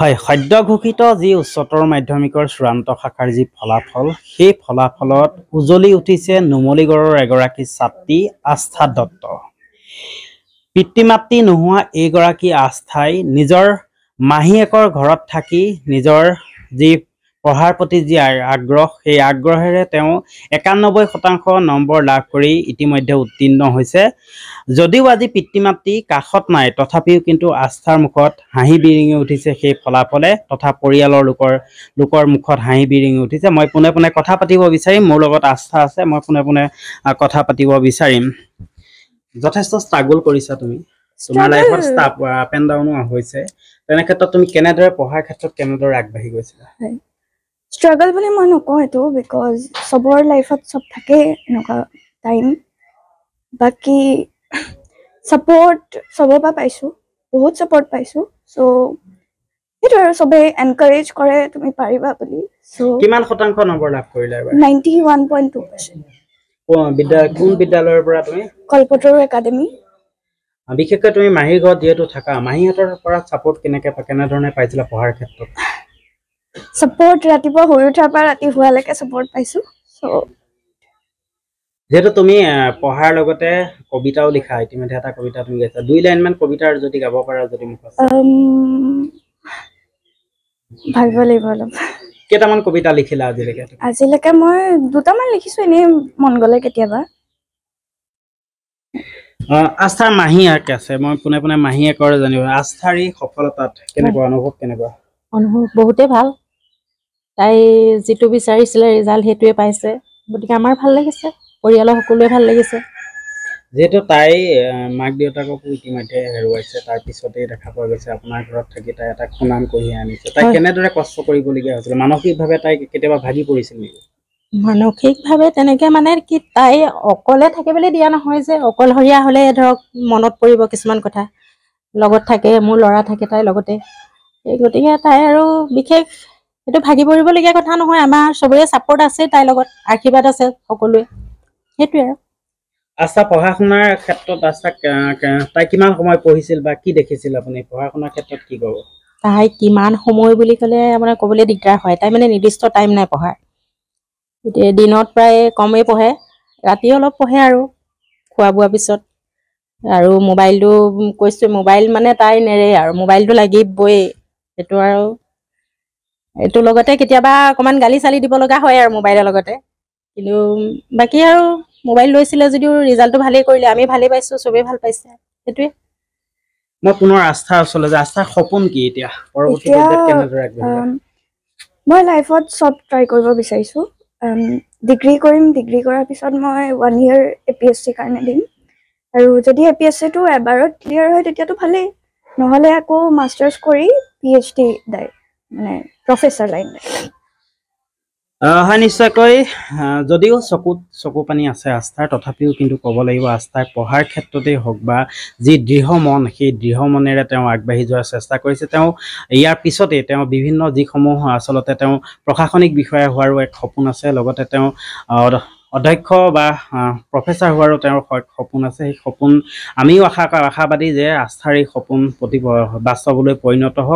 হয় সদ্য ঘোষিত যি উচ্চতৰ মাধ্যমিকৰ চূড়ান্ত শাখাৰ যি ফলাফল সেই ফলাফলত উজলি উঠিছে নুমলীগড়ৰ এগৰাকী ছাত্ৰী আস্থা দত্ত পিতৃ মাতৃ নোহোৱা এইগৰাকী আস্থাই নিজৰ মাহীয়েকৰ ঘৰত থাকি নিজৰ যি পঢ়াৰ প্ৰতি যি আগ্ৰহ সেই আগ্ৰহেৰে তেওঁ একানব্বৈ শতাংশ নম্বৰ লাভ কৰি ইতিমধ্যে উত্তীৰ্ণ হৈছে যদিও আজি পিতৃ মাতৃ কাষত নাই তথাপিও কিন্তু আস্থাৰ মুখত হাঁহি বিৰিঙি উঠিছে সেই ফলাফলে তথা পৰিয়ালৰ লোকৰ লোকৰ মুখত হাঁহি বিৰিঙি উঠিছে মই পোনে পোনে কথা পাতিব বিচাৰিম মোৰ লগত আস্থা আছে মই পোনে পোনে কথা পাতিব বিচাৰিম যথেষ্ট ষ্ট্ৰাগল কৰিছা তুমি তোমাৰ লাইফত আপ এণ্ড ডাউনো হৈছে তেনে ক্ষেত্ৰত তুমি কেনেদৰে পঢ়াৰ ক্ষেত্ৰত কেনেদৰে আগবাঢ়ি গৈছিলা ষ্ট্ৰাগল বুলি মই নকওঁ এইটো বিকজ চবৰ লাইফত চব থাকে এনেকুৱা টাইম বাকী ছাপৰ্ট চবৰ পৰা পাইছোঁ বহুত ছাপৰ্ট পাইছোঁ চ' সেইটো আৰু চবে এনকাৰেজ কৰে তুমি পাৰিবা বুলি কিমান শতাংশ নম্বৰ লাভ কৰিলা ninety one point two percent কোন বিদ্যালয়ৰ পৰা তুমি কলপতৰু একাডেমী বিশেষকৈ তুমি মাহীৰ ঘৰত যিহেতু থাকা মাহীহঁতৰ পৰা ছাপৰ্ট কেনেকৈ কেনেধৰণে পাইছিলা পঢ়াৰ ক্ষেত্ৰত চাপৰ্ট ৰাতিপুৱা শুই উঠা পৰা ৰাতি শুৱালৈকে চাপৰ্ট পাইছোঁ যিহেতু তুমি পঢ়াৰ লগতে কবিতাও লিখা ইতিমধ্যে এটা কবিতা তুমি গাইছা দুই লাইনমান কবিতাৰ যদি গাব পাৰা যদি মোক ভাবিব লাগিব অলপ কেইটামান কবিতা লিখিলা আজিলৈকে আজিলৈকে মই দুটামান লিখিছোঁ এনেই মন গ'লে কেতিয়াবা আস্থাৰ মাহীয়েক আছে মই পোনে পোনে মাহীয়েকৰ জানিব আস্থাৰী সফলতাত কেনেকুৱা অনুভৱ কেনেকুৱা অনুভৱ বহুতেই ভাল তাই যিটো বিচাৰিছিলে ৰিজাল্ট সেইটোৱে পাইছে গতিকে আমাৰ ভাল লাগিছে পৰিয়ালৰ সকলোৱে ভাল লাগিছে যিহেতু তাই মাক দেউতাককো ইতিমধ্যে হেৰুৱাইছে তাৰ দেখা পোৱা গৈছে আপোনাৰ ঘৰত থাকি তাই এটা সুনাম কঢ়িয়াই আনিছে তাই কেনেদৰে কষ্ট কৰিবলগীয়া হৈছিলে মানসিকভাৱে তাই কেতিয়াবা ভাগি পৰিছিল নেকি মানসিকভাৱে তেনেকে মানে কি তাই অকলে থাকে বুলি দিয়া নহয় যে অকলশৰীয়া হ'লে ধৰক মনত পৰিব কিছুমান কথা লগত থাকে মোৰ ল'ৰা থাকে তাইৰ লগতে গতিকে তাই আৰু বিশেষ সেইটো ভাগি পৰিবলগীয়া কথা নহয় আমাৰ চবৰে ছাপৰ্ট আছে তাইৰ লগত আশীৰ্বাদ আছে সকলোৱে সেইটোৱে আৰু আচ্ছা পঢ়া শুনাৰ ক্ষেত্ৰত আচ্ছা তাই কিমান সময় পঢ়িছিল বা কি দেখিছিল আপুনি পঢ়া শুনাৰ ক্ষেত্ৰত কি ক'ব তাই কিমান সময় বুলি ক'লে আপোনাৰ ক'বলৈ দিগদাৰ হয় তাই মানে নিৰ্দিষ্ট টাইম নাই পঢ়াৰ এতিয়া দিনত প্ৰায় কমেই পঢ়ে ৰাতি অলপ পঢ়ে আৰু খোৱা বোৱা পিছত আৰু মোবাইলটো কৈছো মোবাইল মানে তাই নেৰে আৰু মোবাইলটো লাগিবই সেইটো আৰু এইটো লগতে কেতিয়াবা অকণমান গালি চালি দিব লগা হয় আৰু মোবাইলৰ লগতে কিন্তু বাকী আৰু মোবাইল লৈছিলে যদিও ৰিজাল্টটো ভালেই কৰিলে আমি ভালেই পাইছোঁ চবেই ভাল পাইছে সেইটোৱে মই পুনৰ আস্থা আচলতে আস্থাৰ সপোন কি এতিয়া মই লাইফত চব ট্ৰাই কৰিব বিচাৰিছোঁ ডিগ্ৰী কৰিম ডিগ্ৰী কৰাৰ পিছত মই one year A P S চিৰ কাৰণে দিম আৰু যদি এ পি এচ চিটো এবাৰত ক্লিয়াৰ হয় তেতিয়াতো ভালেই নহ'লে আকৌ মাষ্টাৰ্ছ কৰি P H D direct professor line হয় নিশ্চয়কৈ যদিও চকুত চকু পানী আছে আস্থাৰ তথাপিও কিন্তু ক'ব লাগিব আস্থাৰ পঢ়াৰ ক্ষেত্ৰতেই হওক বা যি দৃঢ় মন সেই দৃঢ় মনেৰে তেওঁ আগবাঢ়ি যোৱাৰ চেষ্টা কৰিছে তেওঁ ইয়াৰ পিছতেই তেওঁ বিভিন্ন যিসমূহ আচলতে তেওঁ প্ৰশাসনিক বিষয়া হোৱাৰো এক সপোন আছে লগতে তেওঁ অধ্যক্ষ বা প্ৰফেচাৰ হোৱাৰো তেওঁৰ সপোন আছে সেই সপোন আমিও আশা আশাবাদী যে আস্থাৰ এই সপোন প্ৰতি বাস্তৱলৈ পৰিণত হওক